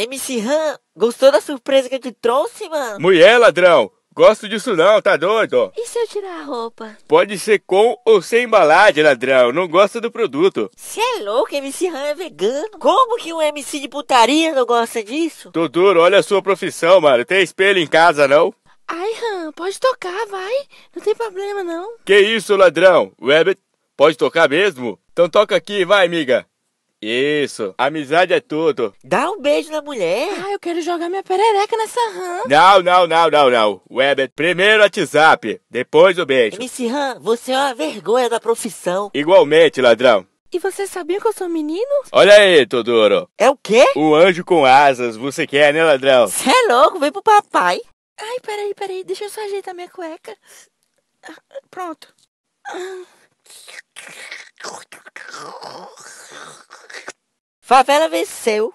MC Han, gostou da surpresa que eu te trouxe, mano? Mulher, ladrão! Gosto disso não, tá doido? E se eu tirar a roupa? Pode ser com ou sem embalagem, ladrão. Não gosta do produto. Cê é louco, MC Han é vegano. Como que um MC de putaria não gosta disso? Tô duro, olha a sua profissão, mano. Tem espelho em casa, não? Ai, Han, pode tocar, vai. Não tem problema, não. Que isso, ladrão? Webbit, pode tocar mesmo? Então toca aqui, vai, amiga. Isso, amizade é tudo. Dá um beijo na mulher. Ah, eu quero jogar minha perereca nessa RAM. Não, não, não, não, não. Weber, primeiro WhatsApp, depois o beijo. MC RAM, você é uma vergonha da profissão. Igualmente, ladrão. E você sabia que eu sou menino? Olha aí, Todoro. É o quê? O anjo com asas, você quer, é, né, ladrão? Cê é louco, vem pro papai. Ai, peraí, peraí, deixa eu só ajeitar minha cueca. Ah, pronto. Ah. Favela venceu